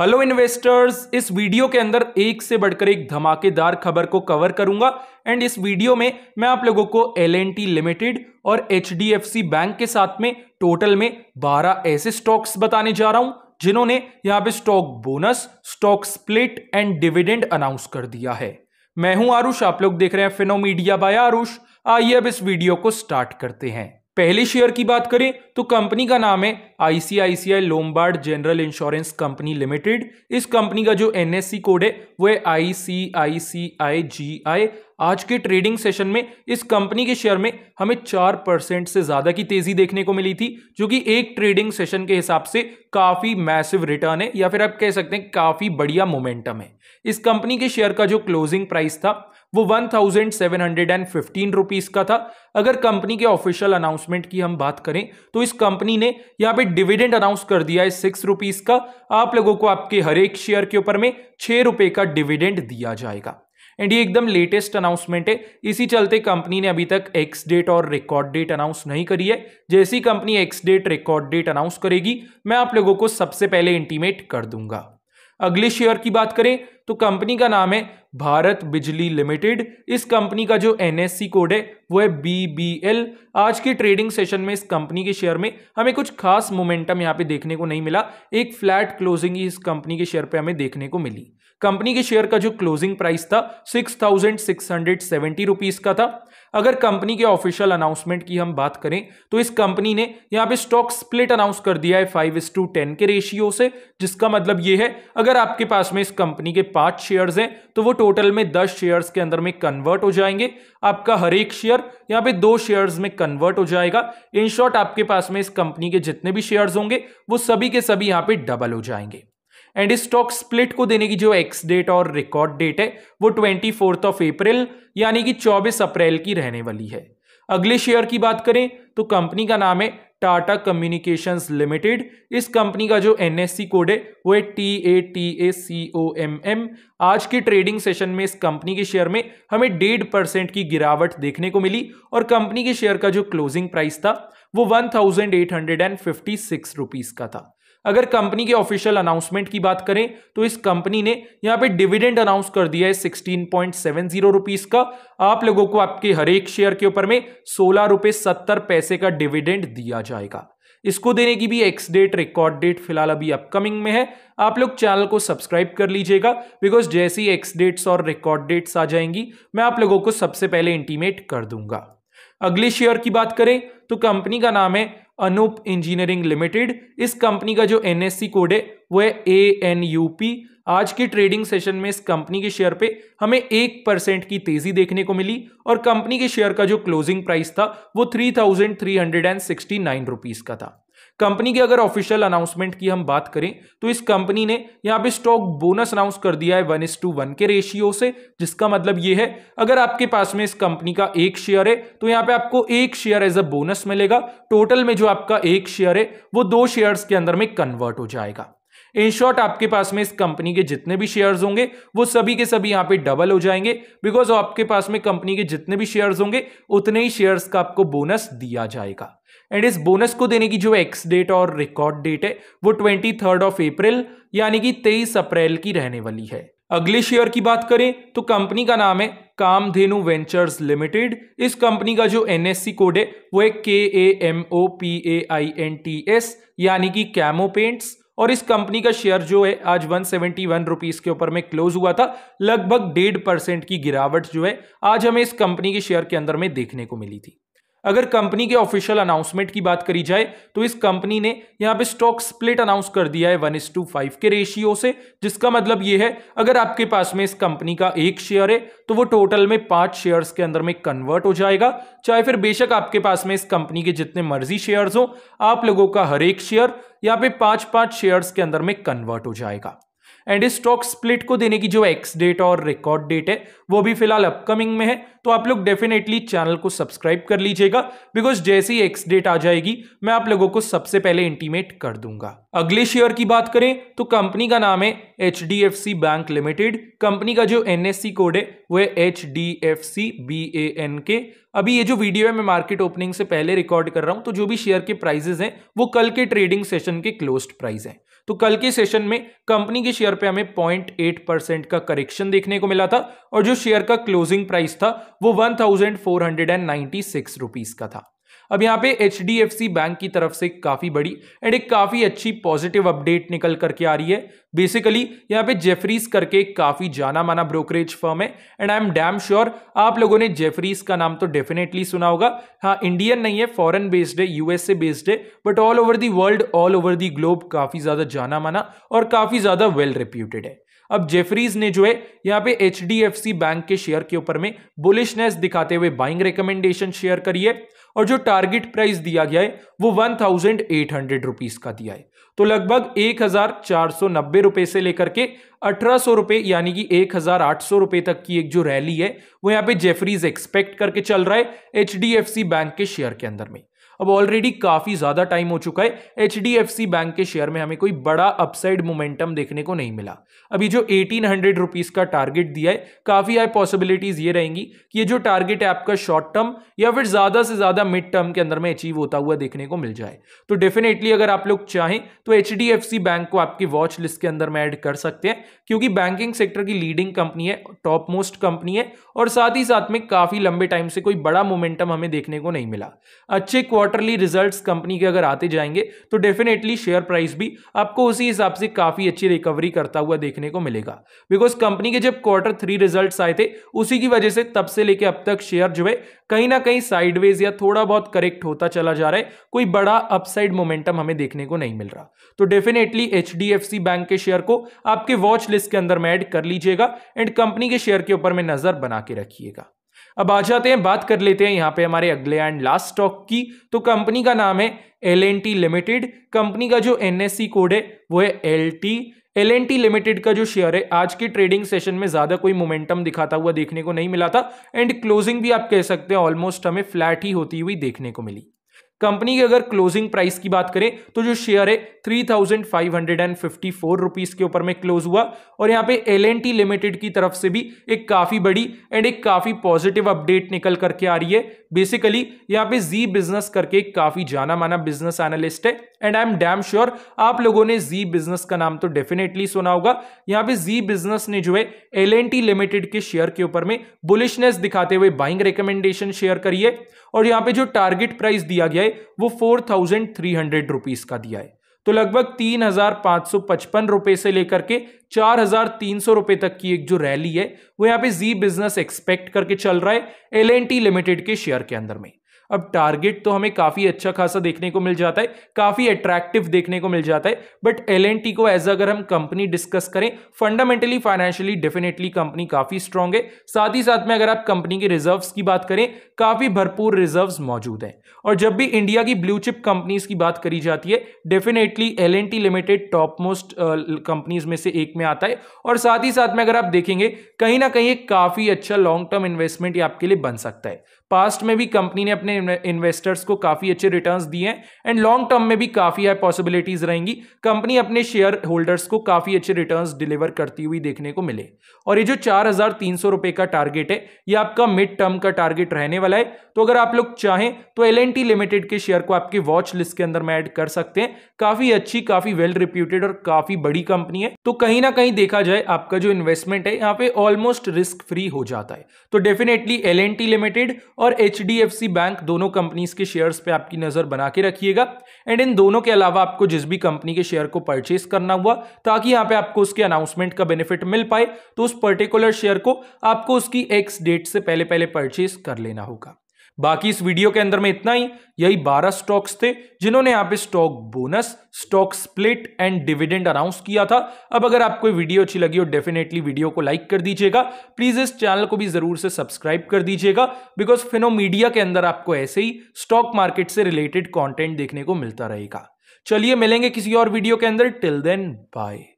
hello investors इस video के अंदर एक से बढ़कर एक धमाकेदार खबर को कवर करूंगा एंड इस वीडियो में मैं आप लोगों को एल लिमिटेड और एच बैंक के साथ में टोटल में 12 ऐसे स्टॉक्स बताने जा रहा हूं जिन्होंने यहां पे stock bonus stock split and dividend announce कर दिया है मैं हूं आरुष आप लोग देख रहे हैं फिनोमीडिया बाय आरुष आइए अब इस वीडियो को स्टार्ट करते हैं पहले शेयर की बात करें तो कंपनी का नाम है ICICI Lombard general insurance company limited इस कंपनी का जो एनएससी कोड है वो है आई सी आई सी आई जी आई आज के ट्रेडिंग सेशन में इस कंपनी के शेयर में हमें चार परसेंट से ज़्यादा की तेज़ी देखने को मिली थी जो कि एक ट्रेडिंग सेशन के हिसाब से काफ़ी मैसिव रिटर्न है या फिर आप कह सकते हैं काफ़ी बढ़िया मोमेंटम है इस कंपनी के शेयर का जो क्लोजिंग प्राइस था वो one thousand seven hundred and fifteen rupees का था अगर कंपनी के ऑफिशियल अनाउंसमेंट की हम बात करें तो इस कंपनी ने यहाँ पे डिविडेंड अनाउंस कर दिया है सिक्स रुपीज़ का आप लोगों को आपके हर एक शेयर के ऊपर में छह रुपए का डिविडेंड दिया जाएगा एंड ये एकदम लेटेस्ट अनाउंसमेंट है इसी चलते कंपनी ने अभी तक एक्स डेट और रिकॉर्ड डेट अनाउंस नहीं करी है जैसी company ex date record date announce करेगी मैं आप लोगों को सबसे पहले इंटीमेट कर दूंगा अगले शेयर की बात करें तो कंपनी का नाम है भारत बिजली लिमिटेड इस कंपनी का जो एनएससी कोड है वो है एल आज के ट्रेडिंग सेशन में इस कंपनी के शेयर में हमें कुछ खास मोमेंटम यहाँ पे देखने को नहीं मिला एक फ्लैट क्लोजिंग ही इस कंपनी के शेयर पे हमें देखने को मिली कंपनी के शेयर का जो क्लोजिंग प्राइस था six thousand six hundred seventy rupees का था अगर कंपनी के ऑफिशियल अनाउंसमेंट की हम बात करें तो इस कंपनी ने यहाँ पे स्टॉक स्प्लिट अनाउंस कर दिया है फाइव इस टू टेन के रेशियो से जिसका मतलब ये है अगर आपके पास में इस कंपनी के पांच शेयर्स हैं तो वो टोटल में दस शेयर्स के अंदर में कन्वर्ट हो जाएंगे आपका हर एक शेयर यहाँ पे दो शेयर्स में कन्वर्ट हो जाएगा इन शॉर्ट आपके पास में इस कंपनी के जितने भी शेयर्स होंगे वो सभी के सभी यहाँ पे डबल हो जाएंगे एंड इस स्टॉक स्प्लिट को देने की जो एक्स डेट और रिकॉर्ड डेट है वो ट्वेंटी फोर्थ ऑफ अप्रैल यानी कि चौबीस अप्रैल की रहने वाली है अगले शेयर की बात करें तो कंपनी का नाम है टाटा कम्युनिकेशंस लिमिटेड इस कंपनी का जो एनएससी कोड है वो है T A T A C O M M आज के ट्रेडिंग सेशन में इस कंपनी के शेयर में हमें डेढ़ परसेंट की गिरावट देखने को मिली और कंपनी के शेयर का जो क्लोजिंग प्राइस था वो one thousand eight hundred and fifty six rupees का था अगर कंपनी के ऑफिशियल अनाउंसमेंट की बात करें तो इस कंपनी ने यहाँ पे डिविडेंड अनाउंस कर दिया है sixteen point seven zero rupees का आप लोगों को आपके हर एक शेयर के ऊपर में सोलह रुपए सत्तर पैसे का डिविडेंड दिया जाएगा इसको देने की भी एक्स डेट रिकॉर्ड डेट फिलहाल अभी अपकमिंग में है आप लोग चैनल को सब्सक्राइब कर लीजिएगा बिकॉज जैसी एक्स डेट्स और रिकॉर्ड डेट्स आ जाएंगी मैं आप लोगों को सबसे पहले इंटीमेट कर दूंगा अगले शेयर की बात करें तो कंपनी का नाम है अनूप इंजीनियरिंग लिमिटेड इस कंपनी का जो एन कोड है वो है ए एन यू पी आज के ट्रेडिंग सेशन में इस कंपनी के शेयर पे हमें एक परसेंट की तेजी देखने को मिली और कंपनी के शेयर का जो क्लोजिंग प्राइस था वो three thousand three hundred and sixty nine rupees का था कंपनी के अगर ऑफिशियल अनाउंसमेंट की हम बात करें तो इस कंपनी ने यहाँ पे स्टॉक बोनस अनाउंस कर दिया है वन इस टू वन के रेशियो से जिसका मतलब ये है अगर आपके पास में इस कंपनी का एक शेयर है तो यहाँ पे आपको एक शेयर एज अ बोनस मिलेगा टोटल में जो आपका एक शेयर है वो दो शेयर्स के अंदर में कन्वर्ट हो जाएगा इन शॉर्ट आपके पास में इस कंपनी के जितने भी शेयर्स होंगे वो सभी के सभी यहाँ पे डबल हो जाएंगे बिकॉज आपके पास में कंपनी के जितने भी शेयर्स होंगे उतने ही शेयर्स का आपको बोनस दिया जाएगा एंड इस बोनस को देने की जो एक्स डेट और रिकॉर्ड डेट है वो ट्वेंटी थर्ड ऑफ अप्रैल यानी कि तेईस अप्रैल की रहने वाली है अगले शेयर की बात करें तो कंपनी का नाम है कामधेनु वेंचर्स लिमिटेड इस कंपनी का जो एनएससी कोड है वो है K A M O P A I N T S यानी कि कैमो पेंट्स और इस कंपनी का शेयर जो है आज वन सेवेंटी वन रुपीज के ऊपर में क्लोज हुआ था लगभग डेढ़ परसेंट की गिरावट जो है आज हमें इस कंपनी के शेयर के अंदर में देखने को मिली थी अगर कंपनी के ऑफिशियल अनाउंसमेंट की बात करी जाए तो इस कंपनी ने यहाँ पे स्टॉक स्प्लिट अनाउंस कर दिया है वन इस टू फाइव के रेशियो से जिसका मतलब ये है अगर आपके पास में इस कंपनी का एक शेयर है तो वो टोटल में पांच शेयर्स के अंदर में कन्वर्ट हो जाएगा चाहे फिर बेशक आपके पास में इस कंपनी के जितने मर्जी शेयर्स हो आप लोगों का हर एक शेयर यहाँ पे पांच पांच शेयर्स के अंदर में कन्वर्ट हो जाएगा एंड इस स्टॉक स्प्लिट को देने की जो एक्स डेट और रिकॉर्ड डेट है वो भी फिलहाल अपकमिंग में है तो आप लोग डेफिनेटली चैनल को सब्सक्राइब कर लीजिएगा बिकॉज जैसे ही एक्स डेट आ जाएगी मैं आप लोगों को सबसे पहले इंटीमेट कर दूंगा अगले शेयर की बात करें तो कंपनी का नाम है एच बैंक लिमिटेड कंपनी का जो एन कोड है वह H D F C B A N K अभी ये जो वीडियो है मैं मार्केट ओपनिंग से पहले रिकॉर्ड कर रहा हूं तो जो भी शेयर के प्राइजेस हैं वो कल के ट्रेडिंग सेशन के क्लोज्ड प्राइस हैं तो कल के सेशन में कंपनी के शेयर पे हमें पॉइंट एट परसेंट का करेक्शन देखने को मिला था और जो शेयर का क्लोजिंग प्राइस था वो one thousand four hundred and ninety six rupees का था अब यहाँ पे H D F C bank की तरफ से काफ़ी बड़ी एंड एक काफ़ी अच्छी पॉजिटिव अपडेट निकल करके आ रही है बेसिकली यहाँ पे जेफरीज करके काफ़ी जाना माना ब्रोकरेज फर्म है and I am damn sure आप लोगों ने जेफरीज का नाम तो डेफिनेटली सुना होगा हाँ इंडियन नहीं है फॉरेन बेस्ड है यूएसए बेस्ड है but all over the world all over the globe काफ़ी ज़्यादा जाना माना और काफ़ी ज़्यादा वेल रिप्यूटेड है अब जेफरीज ने जो है यहाँ पे एच बैंक के शेयर के ऊपर में बुलिशनेस दिखाते हुए बाइंग रिकमेंडेशन शेयर करी है और जो टारगेट प्राइस दिया गया है वो one thousand eight hundred rupees का दिया है तो लगभग एक हजार चार सौ नब्बे रुपए से लेकर के अठारह सौ रुपए यानी कि एक हजार आठ सौ रुपए तक की एक जो रैली है वो यहाँ पे जेफरीज एक्सपेक्ट करके चल रहा है H D F C bank के शेयर के अंदर में अब ऑलरेडी काफ़ी ज़्यादा टाइम हो चुका है H D F C bank के शेयर में हमें कोई बड़ा अपसाइड मोमेंटम देखने को नहीं मिला अभी जो एटीन हंड्रेड रुपीज़ का टारगेट दिया है काफ़ी हाई पॉसिबिलिटीज़ ये रहेंगी कि ये जो टारगेट है आपका शॉर्ट टर्म या फिर ज़्यादा से ज़्यादा मिड टर्म के अंदर में अचीव होता हुआ देखने को मिल जाए तो डेफिनेटली अगर आप लोग चाहें तो H D F C bank को आपकी वॉच लिस्ट के अंदर में ऐड कर सकते हैं क्योंकि बैंकिंग सेक्टर की लीडिंग कंपनी है टॉप मोस्ट कंपनी है और साथ ही साथ में काफ़ी लंबे टाइम से कोई बड़ा मोमेंटम हमें देखने को नहीं मिला अच्छे क्वार्टर क्वार्टरली रिजल्ट्स कंपनी के अगर आते जाएंगे तो डेफिनेटली शेयर प्राइस भी आपको उसी हिसाब से काफ़ी अच्छी रिकवरी करता हुआ देखने को मिलेगा बिकॉज कंपनी के जब क्वार्टर थ्री रिजल्ट आए थे उसी की वजह से तब से लेकर अब तक शेयर जो है कहीं ना कहीं साइडवेज या थोड़ा बहुत करेक्ट होता चला जा रहा है कोई बड़ा अपसाइड मोमेंटम हमें देखने को नहीं मिल रहा तो डेफिनेटली एच बैंक के शेयर को आपके वॉच लिस्ट के अंदर में ऐड कर लीजिएगा एंड कंपनी के शेयर के ऊपर में नजर बना के रखिएगा अब आ जाते हैं बात कर लेते हैं यहाँ पे हमारे अगले एंड लास्ट स्टॉक की तो कंपनी का नाम है L and T limited company का जो एन एस सी कोड है वो है L T L T limited का जो शेयर है आज के ट्रेडिंग सेशन में ज़्यादा कोई मोमेंटम दिखाता हुआ देखने को नहीं मिला था एंड क्लोजिंग भी आप कह सकते हैं ऑलमोस्ट हमें फ्लैट ही होती हुई देखने को मिली कंपनी की अगर क्लोजिंग प्राइस की बात करें तो जो शेयर है three thousand five hundred and fifty four rupees के ऊपर में क्लोज हुआ और यहां पे एल लिमिटेड की तरफ से भी एक काफी बड़ी एंड एक काफी पॉजिटिव अपडेट निकल करके आ रही है बेसिकली यहां पे जी बिजनेस करके काफी जाना माना बिजनेस एनालिस्ट है and I am damn sure आप लोगों ने जी बिजनेस का नाम तो डेफिनेटली सुना होगा यहाँ पे जी बिजनेस ने जो है एल लिमिटेड के शेयर के ऊपर में बुलिशनेस दिखाते हुए बाइंग रिकमेंडेशन शेयर करिए और यहाँ पे जो टारगेट प्राइस दिया गया है वो four thousand three hundred rupees का दिया है तो लगभग तीन हजार पांच सौ पचपन रुपए से लेकर के चार हजार तीन सौ रुपए तक की एक जो रैली है वो यहाँ पे जी बिजनेस एक्सपेक्ट करके चल रहा है एल लिमिटेड के शेयर के अंदर में अब टारगेट तो हमें काफ़ी अच्छा खासा देखने को मिल जाता है काफ़ी अट्रैक्टिव देखने को मिल जाता है बट एल को एज अगर हम कंपनी डिस्कस करें फंडामेंटली फाइनेंशियली डेफिनेटली कंपनी काफ़ी स्ट्रांग है साथ ही साथ में अगर आप कंपनी के रिजर्व्स की बात करें काफ़ी भरपूर रिजर्व्स मौजूद हैं और जब भी इंडिया की ब्लू चिप कंपनीज की बात करी जाती है definitely L limited top most companies में से एक में आता है और साथ ही साथ में अगर आप देखेंगे कहीं ना कहीं काफ़ी अच्छा लॉन्ग टर्म इन्वेस्टमेंट आपके लिए बन सकता है पास्ट में भी कंपनी ने अपने इन्वेस्टर्स को काफ़ी अच्छे रिटर्न्स दिए हैं एंड लॉन्ग टर्म में भी काफ़ी हाई पॉसिबिलिटीज़ रहेंगी कंपनी अपने शेयर होल्डर्स को काफ़ी अच्छे रिटर्न्स डिलीवर करती हुई देखने को मिले और ये जो चार रुपए का टारगेट है ये आपका मिड टर्म का टारगेट रहने वाला है तो अगर आप लोग चाहें तो एल लिमिटेड के शेयर को आपके वॉच लिस्ट के अंदर में एड कर सकते हैं काफ़ी अच्छी काफ़ी वेल रिप्यूटेड और काफ़ी बड़ी कंपनी है तो कहीं ना कहीं देखा जाए आपका जो इन्वेस्टमेंट है यहाँ पे ऑलमोस्ट रिस्क फ्री हो जाता है तो डेफिनेटली एल लिमिटेड और एच बैंक दोनों कंपनीज के शेयर्स पे आपकी नज़र बना के रखिएगा एंड इन दोनों के अलावा आपको जिस भी कंपनी के शेयर को परचेस करना हुआ ताकि यहां पे आपको उसके अनाउंसमेंट का बेनिफिट मिल पाए तो उस पर्टिकुलर शेयर को आपको उसकी एक्स डेट से पहले पहले परचेस कर लेना होगा बाकी इस वीडियो के अंदर में इतना ही यही 12 स्टॉक्स थे जिन्होंने यहाँ पे stock bonus stock split and dividend announce किया था अब अगर आपको वीडियो अच्छी लगी हो डेफिनेटली वीडियो को लाइक कर दीजिएगा प्लीज इस चैनल को भी जरूर से सब्सक्राइब कर दीजिएगा बिकॉज फिनोमीडिया के अंदर आपको ऐसे ही स्टॉक मार्केट से रिलेटेड कॉन्टेंट देखने को मिलता रहेगा चलिए मिलेंगे किसी और वीडियो के अंदर टिल देन बाय